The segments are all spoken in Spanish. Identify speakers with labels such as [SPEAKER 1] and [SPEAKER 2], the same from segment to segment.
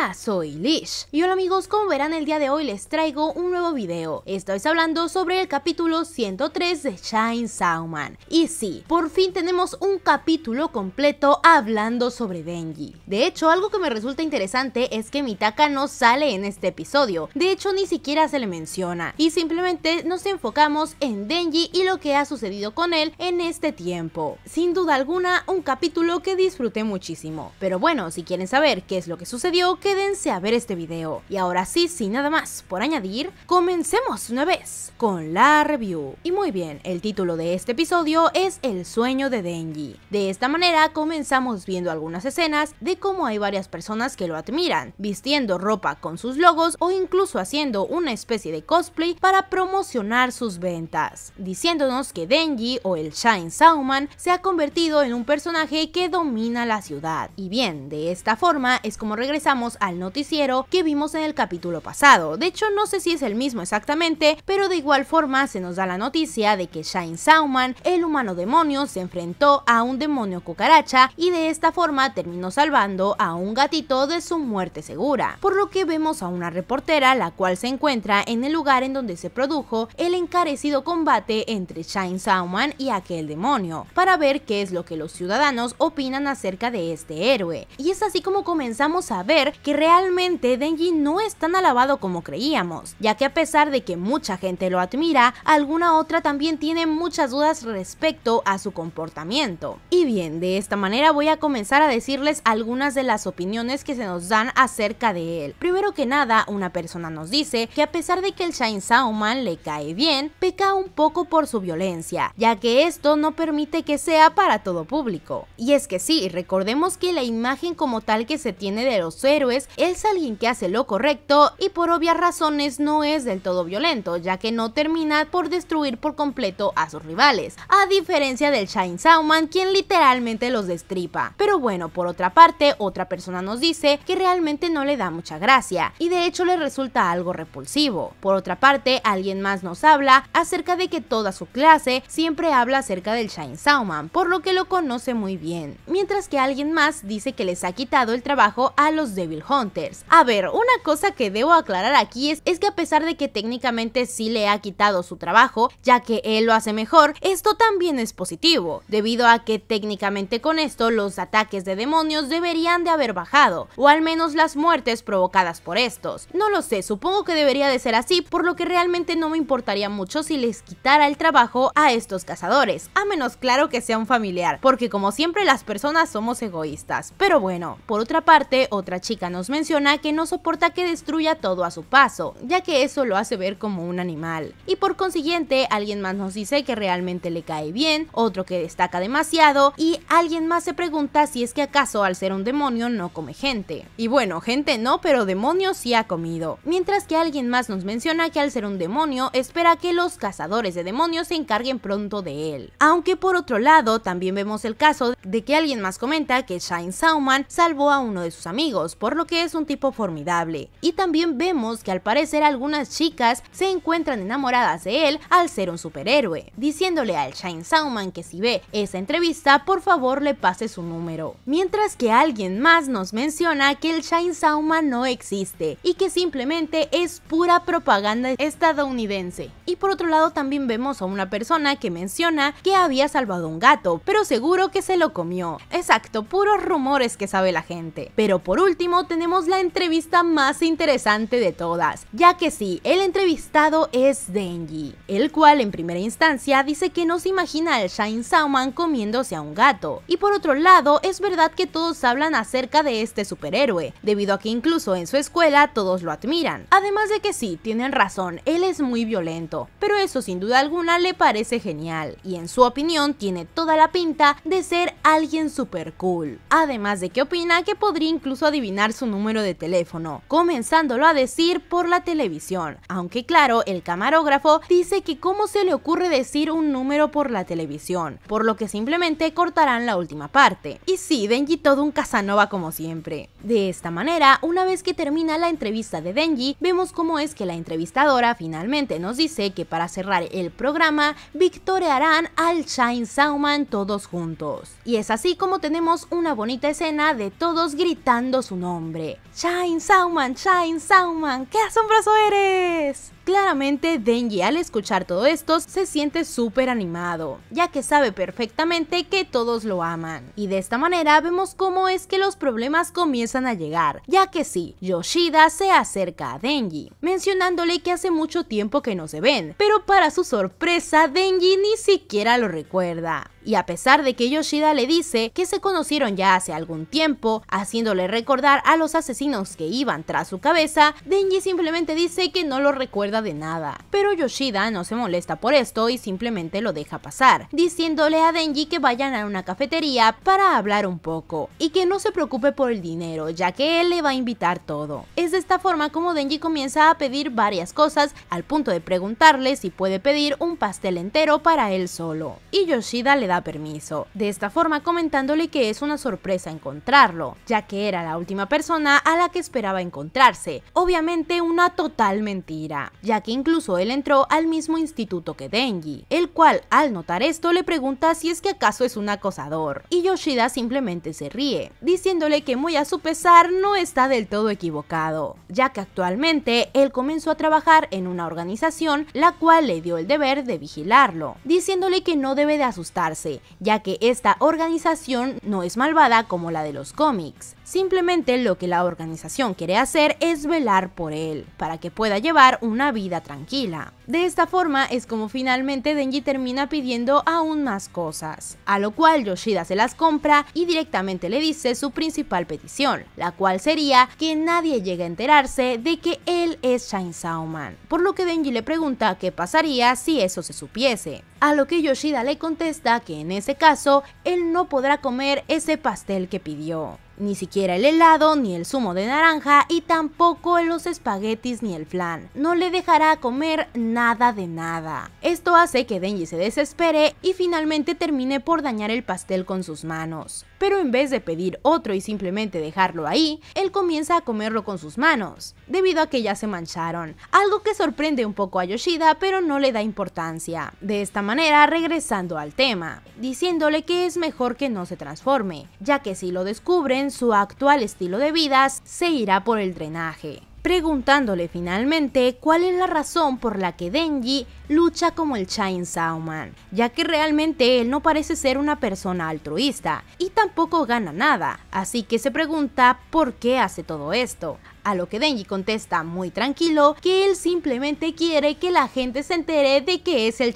[SPEAKER 1] Hola, soy Lish. Y hola amigos, como verán el día de hoy les traigo un nuevo video. Estoy hablando sobre el capítulo 103 de Shine Sauman. Y sí, por fin tenemos un capítulo completo hablando sobre Denji. De hecho, algo que me resulta interesante es que Mitaka no sale en este episodio. De hecho, ni siquiera se le menciona. Y simplemente nos enfocamos en Denji y lo que ha sucedido con él en este tiempo. Sin duda alguna, un capítulo que disfruté muchísimo. Pero bueno, si quieren saber qué es lo que sucedió, quédense a ver este video. Y ahora sí, sin nada más por añadir, comencemos una vez con la review. Y muy bien, el título de este episodio es El sueño de Denji. De esta manera comenzamos viendo algunas escenas de cómo hay varias personas que lo admiran, vistiendo ropa con sus logos o incluso haciendo una especie de cosplay para promocionar sus ventas, diciéndonos que Denji o el Shine Sauman se ha convertido en un personaje que domina la ciudad. Y bien, de esta forma es como regresamos al noticiero que vimos en el capítulo pasado. De hecho, no sé si es el mismo exactamente, pero de igual forma se nos da la noticia de que Shine Sauman, el humano demonio, se enfrentó a un demonio cucaracha y de esta forma terminó salvando a un gatito de su muerte segura. Por lo que vemos a una reportera la cual se encuentra en el lugar en donde se produjo el encarecido combate entre Shine Sauman y aquel demonio, para ver qué es lo que los ciudadanos opinan acerca de este héroe. Y es así como comenzamos a ver realmente Denji no es tan alabado como creíamos, ya que a pesar de que mucha gente lo admira, alguna otra también tiene muchas dudas respecto a su comportamiento. Y bien, de esta manera voy a comenzar a decirles algunas de las opiniones que se nos dan acerca de él. Primero que nada, una persona nos dice que a pesar de que el Shine Sauman le cae bien, peca un poco por su violencia, ya que esto no permite que sea para todo público. Y es que sí, recordemos que la imagen como tal que se tiene de los héroes es alguien que hace lo correcto y por obvias razones no es del todo violento, ya que no termina por destruir por completo a sus rivales, a diferencia del Shine Sauman, quien literalmente los destripa. Pero bueno, por otra parte, otra persona nos dice que realmente no le da mucha gracia, y de hecho le resulta algo repulsivo. Por otra parte, alguien más nos habla acerca de que toda su clase siempre habla acerca del Shine Sauman, por lo que lo conoce muy bien, mientras que alguien más dice que les ha quitado el trabajo a los débiles Hunters. A ver, una cosa que debo aclarar aquí es, es que a pesar de que técnicamente sí le ha quitado su trabajo, ya que él lo hace mejor, esto también es positivo, debido a que técnicamente con esto los ataques de demonios deberían de haber bajado, o al menos las muertes provocadas por estos. No lo sé, supongo que debería de ser así, por lo que realmente no me importaría mucho si les quitara el trabajo a estos cazadores, a menos claro que sea un familiar, porque como siempre las personas somos egoístas. Pero bueno, por otra parte, otra chica nos menciona que no soporta que destruya todo a su paso, ya que eso lo hace ver como un animal. Y por consiguiente, alguien más nos dice que realmente le cae bien, otro que destaca demasiado y alguien más se pregunta si es que acaso al ser un demonio no come gente. Y bueno, gente no, pero demonio sí ha comido. Mientras que alguien más nos menciona que al ser un demonio espera que los cazadores de demonios se encarguen pronto de él. Aunque por otro lado, también vemos el caso de que alguien más comenta que Shine Sauman salvó a uno de sus amigos, por lo que es un tipo formidable. Y también vemos que al parecer algunas chicas se encuentran enamoradas de él al ser un superhéroe, diciéndole al Shine Sauman que si ve esa entrevista por favor le pase su número. Mientras que alguien más nos menciona que el Shine Sauman no existe y que simplemente es pura propaganda estadounidense. Y por otro lado también vemos a una persona que menciona que había salvado un gato, pero seguro que se lo comió. Exacto, puros rumores que sabe la gente. Pero por último tenemos la entrevista más interesante de todas, ya que sí, el entrevistado es Denji, el cual en primera instancia dice que no se imagina al Shine Sauman comiéndose a un gato. Y por otro lado, es verdad que todos hablan acerca de este superhéroe, debido a que incluso en su escuela todos lo admiran. Además de que sí, tienen razón, él es muy violento, pero eso sin duda alguna le parece genial, y en su opinión tiene toda la pinta de ser alguien super cool. Además de que opina que podría incluso adivinar su número de teléfono, comenzándolo a decir por la televisión. Aunque claro, el camarógrafo dice que cómo se le ocurre decir un número por la televisión, por lo que simplemente cortarán la última parte. Y sí, Denji todo un Casanova como siempre. De esta manera, una vez que termina la entrevista de Denji, vemos cómo es que la entrevistadora finalmente nos dice que para cerrar el programa, victoriarán al Shine Sauman todos juntos. Y es así como tenemos una bonita escena de todos gritando su nombre. Shine Sauman, Shine Sauman, ¡qué asombroso eres! Claramente Denji al escuchar todo esto se siente súper animado, ya que sabe perfectamente que todos lo aman. Y de esta manera vemos cómo es que los problemas comienzan a llegar, ya que sí, Yoshida se acerca a Denji, mencionándole que hace mucho tiempo que no se ven, pero para su sorpresa Denji ni siquiera lo recuerda. Y a pesar de que Yoshida le dice que se conocieron ya hace algún tiempo, haciéndole recordar a los asesinos que iban tras su cabeza, Denji simplemente dice que no lo recuerda de nada. Pero Yoshida no se molesta por esto y simplemente lo deja pasar, diciéndole a Denji que vayan a una cafetería para hablar un poco y que no se preocupe por el dinero, ya que él le va a invitar todo. Es de esta forma como Denji comienza a pedir varias cosas al punto de preguntarle si puede pedir un pastel entero para él solo. Y Yoshida le da permiso, de esta forma comentándole que es una sorpresa encontrarlo, ya que era la última persona a la que esperaba encontrarse. Obviamente una total mentira, ya que incluso él entró al mismo instituto que Denji, el cual al notar esto le pregunta si es que acaso es un acosador, y Yoshida simplemente se ríe, diciéndole que muy a su pesar no está del todo equivocado, ya que actualmente él comenzó a trabajar en una organización la cual le dio el deber de vigilarlo, diciéndole que no debe de asustarse, ya que esta organización no es malvada como la de los cómics, Simplemente lo que la organización quiere hacer es velar por él, para que pueda llevar una vida tranquila. De esta forma es como finalmente Denji termina pidiendo aún más cosas, a lo cual Yoshida se las compra y directamente le dice su principal petición, la cual sería que nadie llegue a enterarse de que él es Shine Sauman, por lo que Denji le pregunta qué pasaría si eso se supiese, a lo que Yoshida le contesta que en ese caso él no podrá comer ese pastel que pidió ni siquiera el helado, ni el zumo de naranja y tampoco los espaguetis ni el flan. No le dejará comer nada de nada. Esto hace que Denji se desespere y finalmente termine por dañar el pastel con sus manos. Pero en vez de pedir otro y simplemente dejarlo ahí, él comienza a comerlo con sus manos, debido a que ya se mancharon, algo que sorprende un poco a Yoshida pero no le da importancia. De esta manera regresando al tema, diciéndole que es mejor que no se transforme, ya que si lo descubren su actual estilo de vida se irá por el drenaje. Preguntándole finalmente cuál es la razón por la que Denji lucha como el Man, ya que realmente él no parece ser una persona altruista y tampoco gana nada, así que se pregunta por qué hace todo esto. A lo que Denji contesta muy tranquilo que él simplemente quiere que la gente se entere de que es el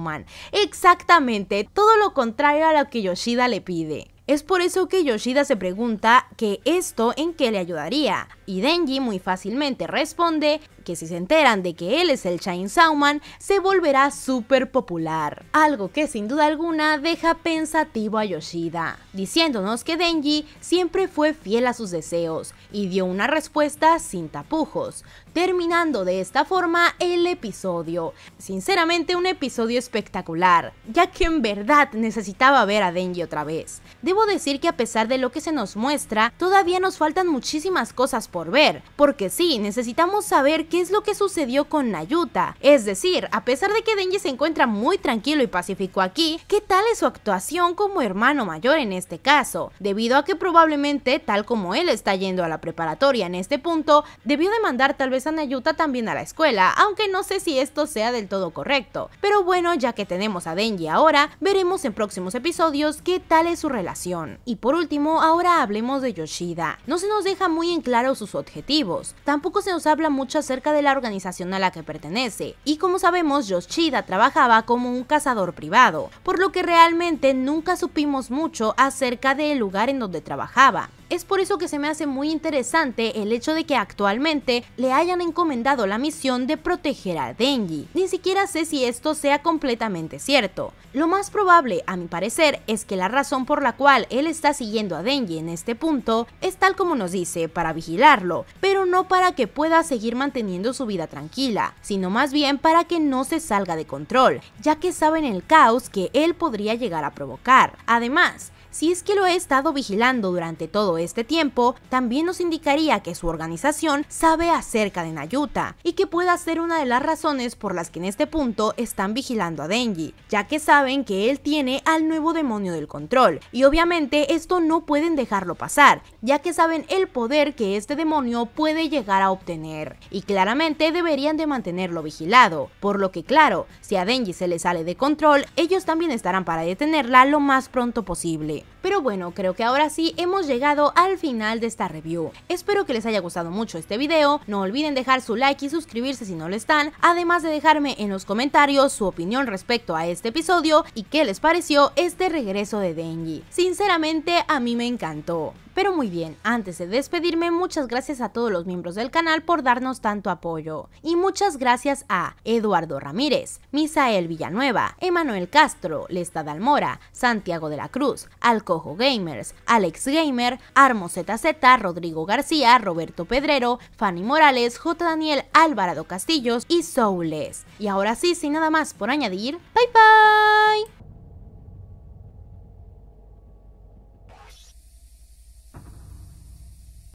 [SPEAKER 1] Man, Exactamente, todo lo contrario a lo que Yoshida le pide. Es por eso que Yoshida se pregunta que esto en qué le ayudaría, y Denji muy fácilmente responde que si se enteran de que él es el Chainsaw Sauman se volverá súper popular. Algo que sin duda alguna deja pensativo a Yoshida, diciéndonos que Denji siempre fue fiel a sus deseos y dio una respuesta sin tapujos, terminando de esta forma el episodio. Sinceramente un episodio espectacular, ya que en verdad necesitaba ver a Denji otra vez. Debo decir que a pesar de lo que se nos muestra, todavía nos faltan muchísimas cosas por ver, porque sí, necesitamos saber qué es lo que sucedió con Nayuta. Es decir, a pesar de que Denji se encuentra muy tranquilo y pacífico aquí, ¿qué tal es su actuación como hermano mayor en este caso? Debido a que probablemente, tal como él está yendo a la preparatoria en este punto, debió de mandar tal vez a Nayuta también a la escuela, aunque no sé si esto sea del todo correcto. Pero bueno, ya que tenemos a Denji ahora, veremos en próximos episodios qué tal es su relación. Y por último, ahora hablemos de Yoshida. No se nos deja muy en claro sus objetivos, tampoco se nos habla mucho acerca de la organización a la que pertenece, y como sabemos Yoshida trabajaba como un cazador privado, por lo que realmente nunca supimos mucho acerca del lugar en donde trabajaba. Es por eso que se me hace muy interesante el hecho de que actualmente le hayan encomendado la misión de proteger a Denji. Ni siquiera sé si esto sea completamente cierto. Lo más probable, a mi parecer, es que la razón por la cual él está siguiendo a Denji en este punto es tal como nos dice, para vigilarlo, pero no para que pueda seguir manteniendo su vida tranquila, sino más bien para que no se salga de control, ya que saben el caos que él podría llegar a provocar. Además, si es que lo he estado vigilando durante todo este tiempo, también nos indicaría que su organización sabe acerca de Nayuta y que pueda ser una de las razones por las que en este punto están vigilando a Denji, ya que saben que él tiene al nuevo demonio del control y obviamente esto no pueden dejarlo pasar, ya que saben el poder que este demonio puede llegar a obtener y claramente deberían de mantenerlo vigilado, por lo que claro, si a Denji se le sale de control, ellos también estarán para detenerla lo más pronto posible. Bye. Pero bueno, creo que ahora sí hemos llegado al final de esta review. Espero que les haya gustado mucho este video, no olviden dejar su like y suscribirse si no lo están, además de dejarme en los comentarios su opinión respecto a este episodio y qué les pareció este regreso de Denji. Sinceramente a mí me encantó. Pero muy bien, antes de despedirme, muchas gracias a todos los miembros del canal por darnos tanto apoyo. Y muchas gracias a Eduardo Ramírez, Misael Villanueva, Emanuel Castro, Lestad Almora, Santiago de la Cruz, Al Cojo Gamers, Alex Gamer, Armo ZZ, Rodrigo García, Roberto Pedrero, Fanny Morales, J. Daniel Alvarado Castillos y Soules. Y ahora sí, sin nada más por añadir, bye bye.